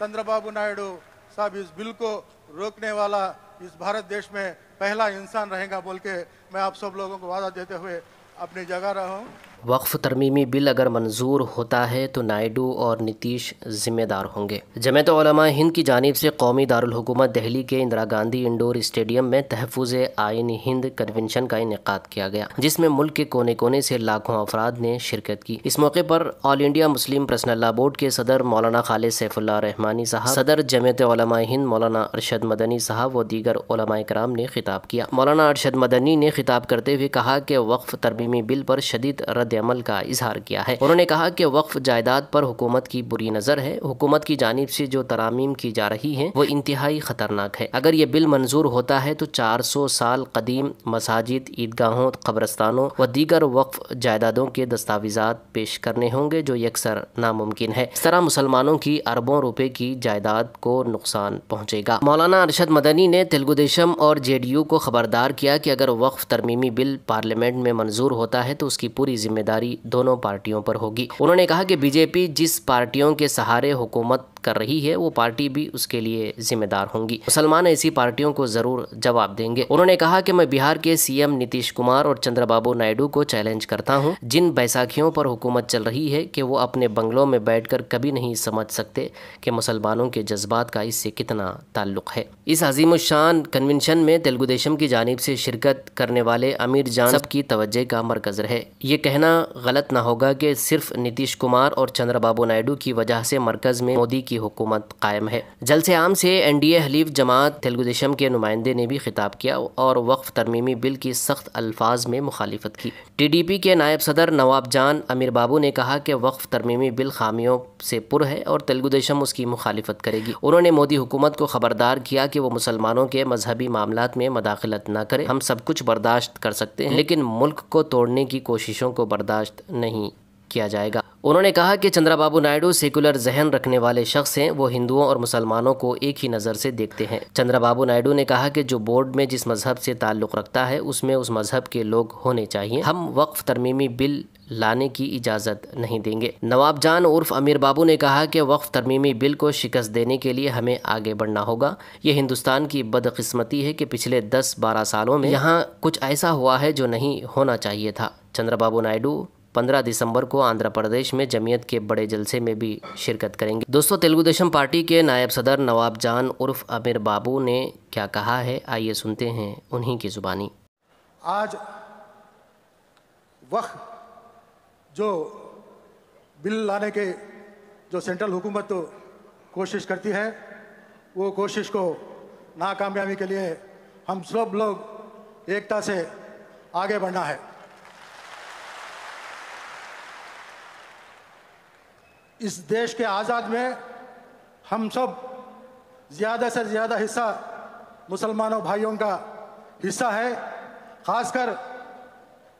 चंद्रबाबू नायडू साहब इस बिल को रोकने वाला इस भारत देश में पहला इंसान रहेगा बोल के मैं आप सब लोगों को वादा देते हुए अपनी जगह रहा हूँ वक्फ तरमीमी बिल अगर मंजूर होता है तो नायडू और नीतीश जिम्मेदार होंगे जमयत हिंद की जानब से कौमी दारकूमत दहली के इंदिरा गांधी इंडोर स्टेडियम में तहफ़ आइन हिंद कन्वेंशन का इनका किया गया जिसमें मुल्क के कोने कोने से लाखों अफराद ने शिरकत की इस मौके पर all India Muslim personal law board के सदर मौलाना खालिद सैफुल्ला रहमानी साहब सदर जमत हिंद मौलाना अरशद मदनी साहब व दीगर कराम ने खिताब किया मौलाना अरशद मदनी ने खिताब करते हुए कहा कि वक्फ तरमीमी बिल पर शदीद रद्दमल का इजहार किया है उन्होंने कहा कि वक्फ जायदाद पर हुकूमत की बुरी नज़र है हुकूमत की जानब से जो तरामीम की जा रही है वो इंतहाई खतरनाक है अगर ये बिल मंजूर होता है तो चार सौ साल कदीम मसाजिद ईदगाहों कब्रस्तानों व दीगर वक्फ जायदादों के दस्तावेजा पेश करने होंगे जो यकसर नामुमकिन है इस तरह मुसलमानों की अरबों रुपए की जायदाद को नुकसान पहुँचेगा मौलाना अरशद मदनी ने तेलुगुदेशम और जे डी यू को खबरदार किया कि अगर वक्फ तरमीमी बिल पार्लियामेंट में मंजूर होता है तो उसकी पूरी जिम्मेदारी जिम्मेदारी दोनों पार्टियों पर होगी उन्होंने कहा कि बीजेपी जिस पार्टियों के सहारे हुकूमत कर रही है वो पार्टी भी उसके लिए जिम्मेदार होंगी मुसलमान ऐसी पार्टियों को जरूर जवाब देंगे उन्होंने कहा कि मैं बिहार के सीएम नीतीश कुमार और चंद्रबाबू नायडू को चैलेंज करता हूँ जिन बैसाखियों पर हुकूमत चल रही है कि वो अपने बंगलों में बैठकर कभी नहीं समझ सकते कि मुसलमानों के जज्बात का इससे कितना ताल्लुक है इस अजीम शान कन्वेंशन में तेलुगु देशम की जानब से शिरकत करने वाले अमीर जान की तवज्जे का मरकज रहे ये कहना गलत ना होगा कि सिर्फ नीतीश कुमार और चंद्रबाबू नायडू की वजह से मरकज में मोदी की हुकूमत कायम है जलसे आम से एन डी ए हलीफ जमात तेलुगु देशम के नुमाइंदे ने भी खिताब किया और वक्फ तरमीमी बिल की सख्त अल्फाज में मुखालफत की टी डी पी के नायब सदर नवाब जान अमीर बाबू ने कहा कि वक्फ तरमीमी बिल खामियों से पुर है और तेलुगु देशम उसकी मुखालफत करेगी उन्होंने मोदी हुकूमत को खबरदार किया कि वो मुसलमानों के मजहबी मामला में मदाखलत न करे हम सब कुछ बर्दाश्त कर सकते हैं लेकिन मुल्क को तोड़ने की कोशिशों को बर्दाश्त नहीं किया जाएगा उन्होंने कहा कि बाबू नायडू सेकुलर जहन रखने वाले शख्स हैं वो हिंदुओं और मुसलमानों को एक ही नज़र से देखते हैं बाबू नायडू ने कहा कि जो बोर्ड में जिस मजहब से ताल्लुक़ रखता है उसमें उस मजहब के लोग होने चाहिए हम वक्फ तरमीमी बिल लाने की इजाज़त नहीं देंगे नवाब जान उर्फ अमीर बाबू ने कहा कि वक्फ तरमीमी बिल को शिकस्त देने के लिए हमें आगे बढ़ना होगा ये हिंदुस्तान की बदकस्मती है कि पिछले दस बारह सालों में यहाँ कुछ ऐसा हुआ है जो नहीं होना चाहिए था चंद्रबाबू नायडू पंद्रह दिसंबर को आंध्र प्रदेश में जमीयत के बड़े जलसे में भी शिरकत करेंगे दोस्तों तेलुगु देशम पार्टी के नायब सदर नवाब जान उर्फ अमिर बाबू ने क्या कहा है आइए सुनते हैं उन्हीं की जुबानी आज वक्त जो बिल लाने के जो सेंट्रल हुकूमत तो कोशिश करती है वो कोशिश को नाकामयाबी के लिए हम सब लोग एकता से आगे बढ़ना है इस देश के आज़ाद में हम सब ज़्यादा से ज़्यादा हिस्सा मुसलमानों भाइयों का हिस्सा है ख़ासकर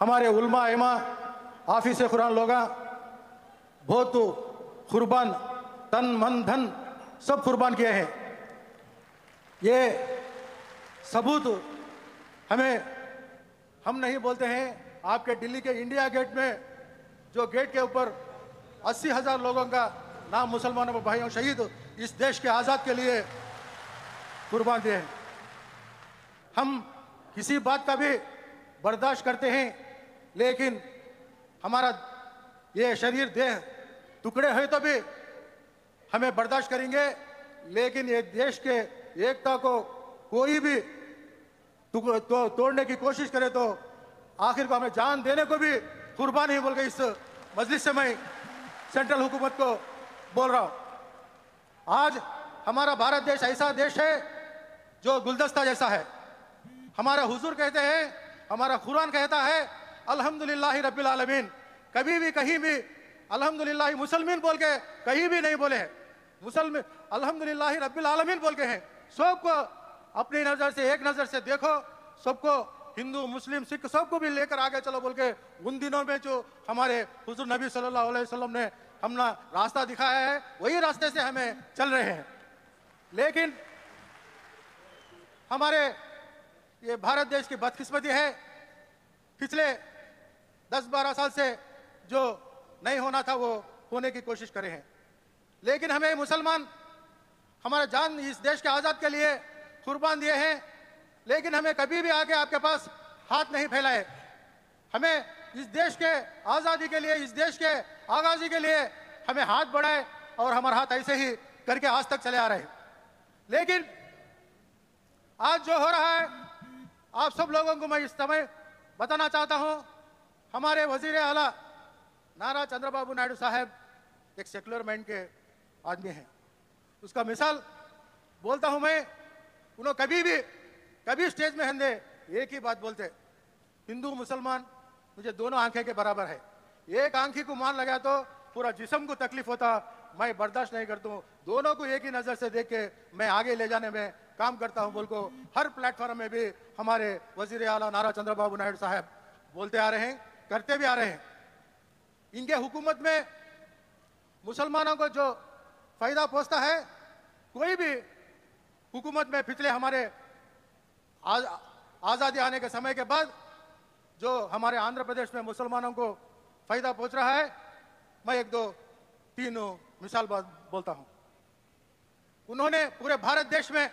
हमारे उलमा एमा आफिस कुरान लोग बहुत कुर्बान तन मन धन सब कुर्बान किए हैं ये सबूत हमें हम नहीं बोलते हैं आपके दिल्ली के इंडिया गेट में जो गेट के ऊपर अस्सी हजार लोगों का नाम मुसलमानों भाइयों शहीद इस देश के आज़ाद के लिए कुर्बान दिए हैं हम किसी बात का भी बर्दाश्त करते हैं लेकिन हमारा ये शरीर देह टुकड़े हैं तो भी हमें बर्दाश्त करेंगे लेकिन ये देश के एकता को कोई भी तो, तोड़ने की कोशिश करे तो आखिर को हमें जान देने को भी कुर्बान ही बोल गई इस मजलिस से मैं सेंट्रल हुकूमत को बोल रहा हूं आज हमारा भारत देश ऐसा देश है जो गुलदस्ता जैसा है हमारा हुजूर कहते हैं हमारा कुरान कहता है अल्हम्दुलिल्लाह रब्बिल आलमीन कभी भी कहीं भी अल्हम्दुलिल्लाह मुसलमिन बोल के कहीं भी नहीं बोले हैं मुसलमिन अल्हम्दुलिल्लाह रब्बिल आलमीन बोल के हैं सबको अपनी नज़र से एक नज़र से देखो सबको हिंदू मुस्लिम सिख सबको भी लेकर आगे चलो बोल के उन दिनों में जो हमारे हजूर नबी सल्लल्लाहु अलैहि वसल्लम ने हमने रास्ता दिखाया है वही रास्ते से हमें चल रहे हैं लेकिन हमारे ये भारत देश की बदकिस्मती है पिछले 10-12 साल से जो नहीं होना था वो होने की कोशिश करे हैं लेकिन हमें मुसलमान हमारा जान इस देश के आज़ाद के लिए कुर्बान दिए हैं लेकिन हमें कभी भी आके आपके पास हाथ नहीं फैलाए हमें इस देश के आज़ादी के लिए इस देश के आगाजी के लिए हमें हाथ बढ़ाए और हमारा हाथ ऐसे ही करके आज तक चले आ रहे लेकिन आज जो हो रहा है आप सब लोगों को मैं इस समय बताना चाहता हूं हमारे वजीर अला नारा चंद्रबाबू नायडू साहब एक सेकुलर माइंड के आदमी हैं उसका मिसाल बोलता हूं मैं उन्होंने कभी भी कभी स्टेज में हंदे एक ही बात बोलते हिंदू मुसलमान मुझे दोनों आंखें के बराबर है एक आंखी को मान लगा तो पूरा जिसम को तकलीफ होता मैं बर्दाश्त नहीं करता हूँ दोनों को एक ही नज़र से देख के मैं आगे ले जाने में काम करता हूँ बोल को हर प्लेटफॉर्म में भी हमारे वजीर अला नारा चंद्र बाबू नायडू साहब बोलते आ रहे हैं करते भी आ रहे हैं इनके हुकूमत में मुसलमानों को जो फ़ायदा पहुँचता है कोई भी हुकूमत में पिछले हमारे आज़ादी आने के समय के बाद जो हमारे आंध्र प्रदेश में मुसलमानों को फायदा पहुंच रहा है मैं एक दो तीन मिसाल बोलता हूं उन्होंने पूरे भारत देश में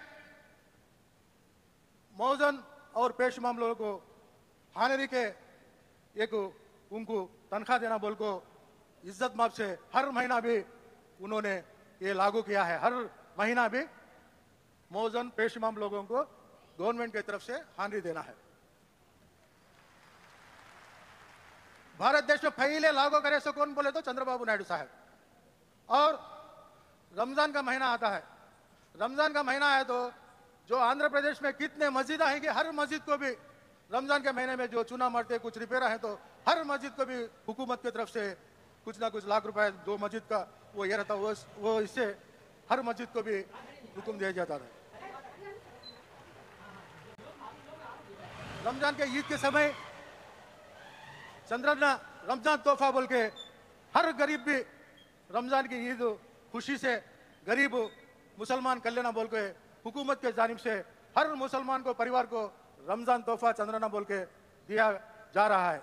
मौजन और पेश मामलों को हानरी के एक उनको तनख्वाह देना बोल को इज्जत माप से हर महीना भी उन्होंने ये लागू किया है हर महीना भी मौजन पेश माम लोगों को गवर्नमेंट की तरफ से हानि देना है भारत देश में पहले लागू करे सो कौन बोले तो चंद्रबाबू नायडू साहब और रमज़ान का महीना आता है रमज़ान का महीना है तो जो आंध्र प्रदेश में कितने मस्जिद आएंगे हर मस्जिद को भी रमज़ान के महीने में जो चूना मरते कुछ रिपेरा है तो हर मस्जिद को भी हुकूमत की तरफ से कुछ ना कुछ लाख रुपए दो मस्जिद का वो ये रहता वो वो इससे हर मस्जिद को भी हुक्म दिया जाता है रमज़ान के ईद के समय चंद्रना रमज़ान तोहफा बोल के हर गरीब भी रमज़ान की ईद खुशी से गरीब मुसलमान कल्याण बोल के हुकूमत के जानब से हर मुसलमान को परिवार को रमज़ान तोहफा चंद्रना बोल के दिया जा रहा है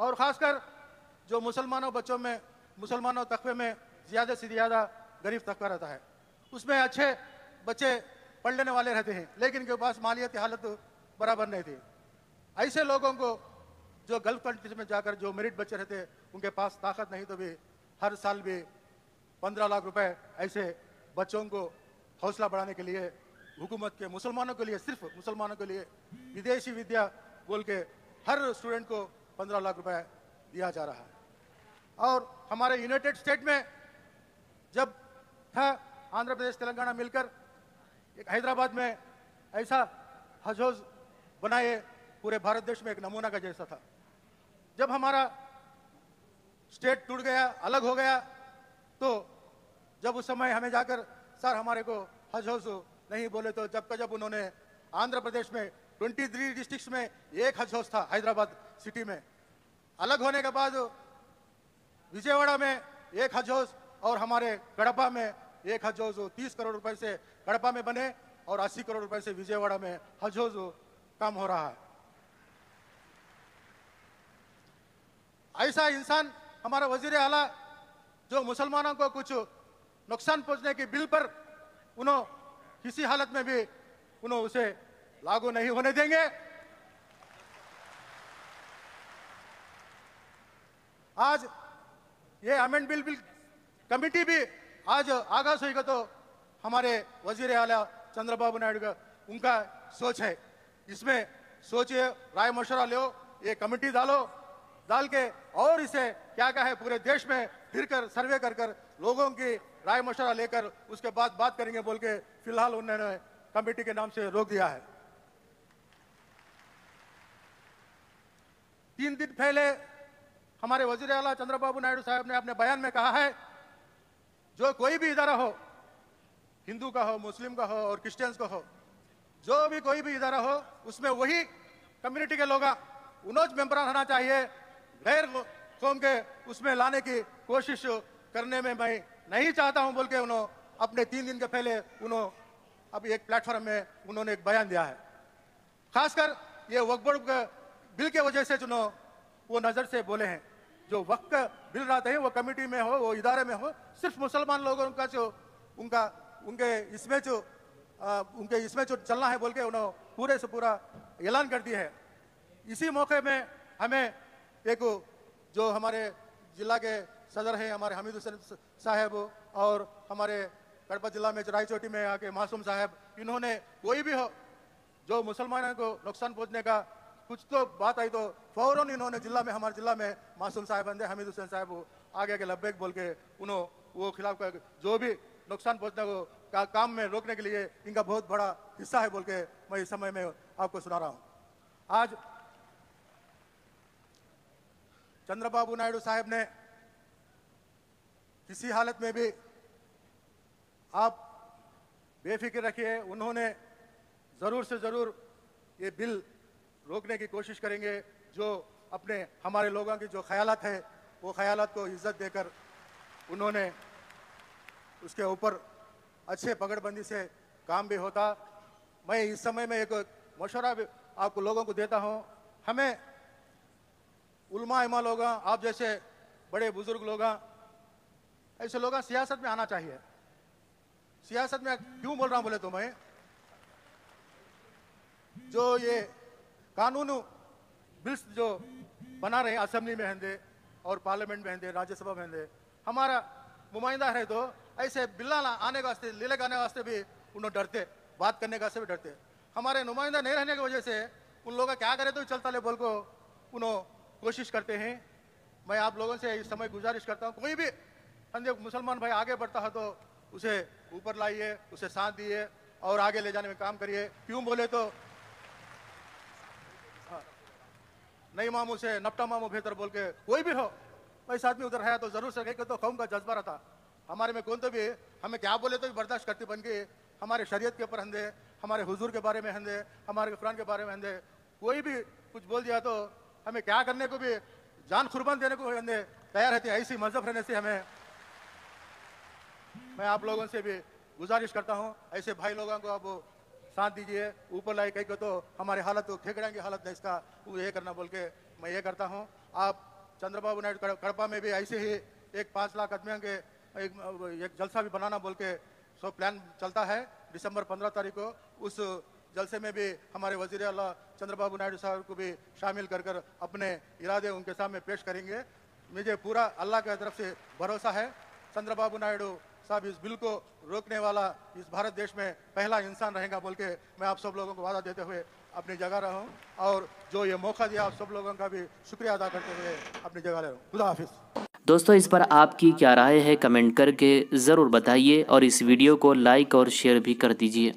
और ख़ासकर जो मुसलमानों बच्चों में मुसलमानों तकबे में ज़्यादा से ज़्यादा गरीब तखबा रहता है उसमें अच्छे बच्चे पढ़ लेने वाले रहते हैं लेकिन उनके पास मालियाती हालत बराबर नहीं थी ऐसे लोगों को जो गल्फ कंट्रीज में जाकर जो मेरिट बच्चे रहते उनके पास ताकत नहीं तो भी हर साल भी पंद्रह लाख रुपए ऐसे बच्चों को हौसला बढ़ाने के लिए हुकूमत के मुसलमानों के लिए सिर्फ मुसलमानों के लिए विदेशी विद्या बोल के हर स्टूडेंट को पंद्रह लाख रुपए दिया जा रहा है और हमारे यूनाइटेड स्टेट में जब था आंध्र प्रदेश तेलंगाना मिलकर एक हैदराबाद में ऐसा हजोज बनाए पूरे भारत देश में एक नमूना का जैसा था जब हमारा स्टेट टूट गया अलग हो गया तो जब उस समय हमें जाकर सर हमारे को हज हज नहीं बोले तो जब का जब उन्होंने आंध्र प्रदेश में 23 डिस्ट्रिक्ट्स में एक हज हज था हैदराबाद सिटी में अलग होने के बाद विजयवाड़ा में एक हज हज और हमारे गड़पा में एक हज हज तीस करोड़ रुपए से गड़पा में बने और अस्सी करोड़ रुपए से विजयवाड़ा में हज हज काम हो रहा है ऐसा इंसान हमारा वजीर आला जो मुसलमानों को कुछ नुकसान पहुंचने के बिल पर उन्हों किसी हालत में भी उन्हों उसे लागू नहीं होने देंगे आज ये अमेंड बिल बिल कमेटी भी आज आगाज होगा तो हमारे वजीर आला चंद्रबाबू नायडू का उनका सोच है इसमें सोचिए राय मशुरा लो ये कमिटी डालो डाल के और इसे क्या क्या है पूरे देश में फिर कर सर्वे कर कर लोगों की राय मशवरा लेकर उसके बाद बात करेंगे बोल के फिलहाल उन्होंने कमेटी के नाम से रोक दिया है तीन दिन पहले हमारे वजीर अला चंद्रबाबू नायडू साहब ने अपने बयान में कहा है जो कोई भी इदारा हो हिंदू का हो मुस्लिम का हो और क्रिश्चियंस का हो जो भी कोई भी इदारा हो उसमें वही कम्युनिटी के लोग उनोज मेंबर होना चाहिए गैर कौम के उसमें लाने की कोशिश करने में मैं नहीं चाहता हूं बोल के उन्होंने अपने तीन दिन के पहले उन्होंने अभी एक प्लेटफॉर्म में उन्होंने एक बयान दिया है खासकर ये वक्फ बोर्ड बिल के वजह से चुनो वो नज़र से बोले हैं जो वक्त बिल रहते हैं वो कमेटी में हो वो इदारे में हो सिर्फ मुसलमान लोगों का जो उनका उनके इसमें जो आ, उनके इसमें जो चलना है बोल के उन्होंने पूरे से पूरा ऐलान कर दिया है इसी मौके में हमें एक जो हमारे जिला के सदर हैं हमारे हमीद हुसैन साहब और हमारे गढ़पत जिला में रायचोटी में आके मासूम साहब इन्होंने कोई भी हो जो मुसलमानों को नुकसान पहुंचने का कुछ तो बात आई तो फौरन इन्होंने जिला में हमारे जिला में मासूम साहब बंदे हमीद हुसैन साहब आगे आगे लब्बैक बोल के उन्होंने वो खिलाफ का जो भी नुकसान पहुँचने को का काम में रोकने के लिए इनका बहुत बड़ा हिस्सा है बोल के मैं इस समय में आपको सुना रहा हूँ आज चंद्रबाबू नायडू साहब ने किसी हालत में भी आप बेफिक्र रखिए उन्होंने ज़रूर से ज़रूर ये बिल रोकने की कोशिश करेंगे जो अपने हमारे लोगों की जो ख्याल है वो ख्याल को इज्जत देकर उन्होंने उसके ऊपर अच्छे पकड़बंदी से काम भी होता मैं इस समय में एक मशवरा भी आपको लोगों को देता हूँ हमें उलमा इमा लोग आप जैसे बड़े बुजुर्ग लोग ऐसे लोग सियासत में आना चाहिए सियासत में क्यों बोल रहा हूं बोले तो मैं जो ये कानून बिल्स जो बना रहे असेंबली में हंदे और पार्लियामेंट में हंदे राज्यसभा में हंदे हमारा नुमाइंदा है तो ऐसे बिल्ला आने का वास्ते लीले गाने वास्ते भी उन्होंने डरते बात करने का भी डरते हमारे नुमाइंदा नहीं रहने की वजह से उन लोग क्या करे तो चलता ले बोल को उन्होंने कोशिश करते हैं मैं आप लोगों से इस समय गुजारिश करता हूँ कोई भी अंधे मुसलमान भाई आगे बढ़ता है तो उसे ऊपर लाइए उसे साथ दिए और आगे ले जाने में काम करिए क्यों बोले तो हाँ। नई मामू से नपटा मामू बेहतर बोल के कोई भी हो भाई साथ में उधर है तो जरूर सके कहे तो कौन का जज्बा रहता हमारे में कौन तो भी हमें क्या बोले तो भी बर्दाश्त करती बन गई हमारे शरीयत के ऊपर हंदे हमारे हुजूर के बारे में हंदे हमारे कुरान के बारे में हंदे कोई भी कुछ बोल दिया तो हमें क्या करने को भी जान कुर्बान देने को तैयार रहते है ऐसी मजहब रहने से हमें मैं आप लोगों से भी गुजारिश करता हूँ ऐसे भाई लोगों को आप साथ दीजिए ऊपर लाए कहीं को तो हमारे हालत तो की हालत है इसका ये करना बोल के मैं ये करता हूँ आप चंद्रबाबू नायडू कड़पा में भी ऐसे ही एक पाँच लाख आदमियों के एक, एक जलसा भी बनाना बोल के सो प्लान चलता है दिसंबर पंद्रह तारीख को उस जलसे में भी हमारे वजीर अला चंद्रबाबू नायडू साहब को भी शामिल कर कर अपने इरादे उनके सामने पेश करेंगे मुझे पूरा अल्लाह की तरफ से भरोसा है चंद्रबाबू नायडू साहब इस बिल को रोकने वाला इस भारत देश में पहला इंसान रहेगा बोल के मैं आप सब लोगों को वादा देते हुए अपनी जगह रहा हूँ और जो ये मौका दिया आप सब लोगों का भी शुक्रिया अदा करते हुए अपनी जगह रहे रहा हूँ खुदा हाफिज़ दोस्तों इस पर आपकी क्या राय है कमेंट करके ज़रूर बताइए और इस वीडियो को लाइक और शेयर भी कर दीजिए